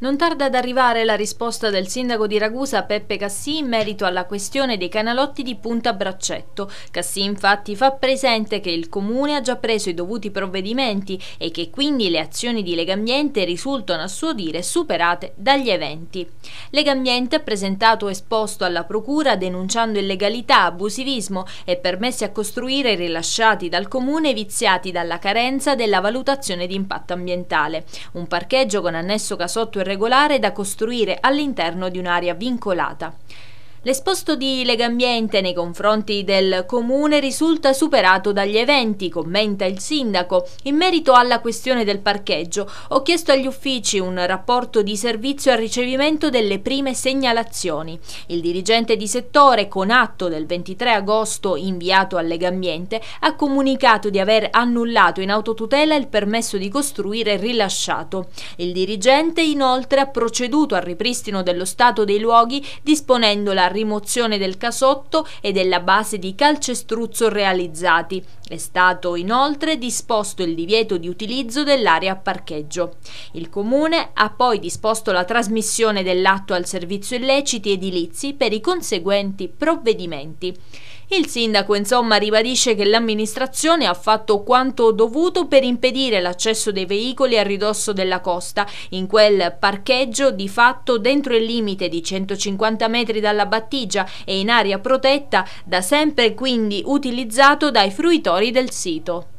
Non tarda ad arrivare la risposta del sindaco di Ragusa Peppe Cassì in merito alla questione dei canalotti di Punta Braccetto. Cassì infatti fa presente che il comune ha già preso i dovuti provvedimenti e che quindi le azioni di Legambiente risultano a suo dire superate dagli eventi. Legambiente ha presentato esposto alla procura denunciando illegalità, abusivismo e permessi a costruire rilasciati dal comune viziati dalla carenza della valutazione di impatto ambientale. Un parcheggio con annesso casotto e regolare da costruire all'interno di un'area vincolata. L'esposto di Legambiente nei confronti del comune risulta superato dagli eventi, commenta il sindaco. In merito alla questione del parcheggio, ho chiesto agli uffici un rapporto di servizio al ricevimento delle prime segnalazioni. Il dirigente di settore, con atto del 23 agosto inviato a Legambiente, ha comunicato di aver annullato in autotutela il permesso di costruire rilasciato. Il dirigente inoltre ha proceduto al ripristino dello stato dei luoghi disponendo la rimozione del casotto e della base di calcestruzzo realizzati, è stato inoltre disposto il divieto di utilizzo dell'area a parcheggio. Il Comune ha poi disposto la trasmissione dell'atto al servizio illeciti edilizi per i conseguenti provvedimenti. Il sindaco insomma ribadisce che l'amministrazione ha fatto quanto dovuto per impedire l'accesso dei veicoli a ridosso della costa, in quel parcheggio di fatto dentro il limite di 150 metri dalla battigia e in area protetta, da sempre quindi utilizzato dai fruitori del sito